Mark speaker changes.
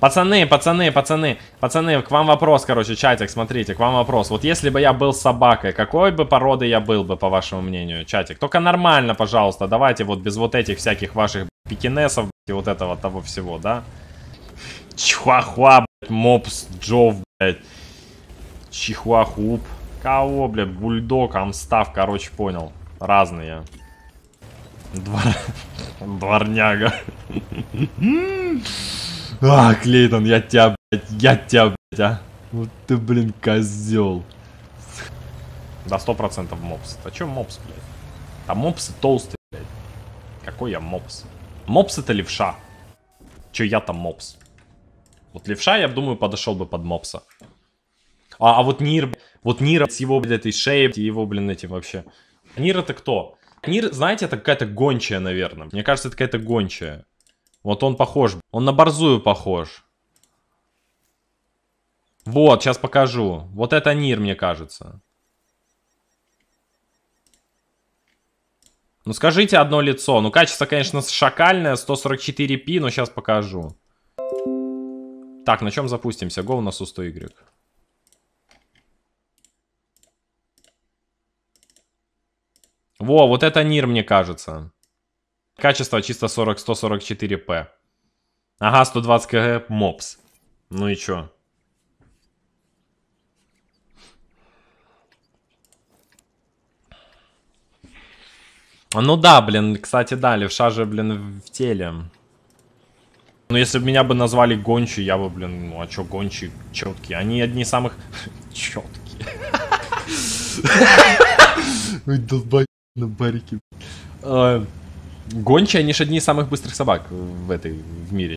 Speaker 1: Пацаны, пацаны, пацаны, пацаны, к вам вопрос, короче, чатик, смотрите, к вам вопрос. Вот если бы я был собакой, какой бы породы я был бы, по вашему мнению, чатик? Только нормально, пожалуйста, давайте вот без вот этих всяких ваших пекинесов и вот этого того всего, да? Чихуахуа, блядь, мопс, джов, блядь, чихуахуп. Кого, блядь, бульдог, амстав, короче, понял. Разные. Двор... Дворняга. А, Клейтон, я тебя, блядь, я тебя, блядь, а. Вот ну ты, блин, козел. Да сто процентов мопс. А чё мопс, блядь? Там мопсы толстые, блядь. Какой я мопс? Мопс это левша. Чё я там мопс? Вот левша, я думаю, подошел бы под мопса. А, а вот Нир, вот Нир с его, блядь, этой шеей, его, блин, этим вообще. Нир это кто? Нир, знаете, это какая-то гончая, наверное. Мне кажется, это какая-то гончая. Вот он похож. Он на борзую похож. Вот, сейчас покажу. Вот это Нир, мне кажется. Ну скажите одно лицо. Ну качество, конечно, шакальное. 144p, но сейчас покажу. Так, на чем запустимся? Go на Су-100Y. Во, вот это Нир, мне кажется. Качество чисто 40, 144p. Ага, 120 кг мопс. Ну и чё? Ну да, блин, кстати, да, левша же, блин, в теле. Ну, если бы меня бы назвали гончи, я бы, блин, ну а чё гончи четкие? Они одни из самых четкие. Ой, долбай на барике. Гончие, они же одни из самых быстрых собак в этой в мире.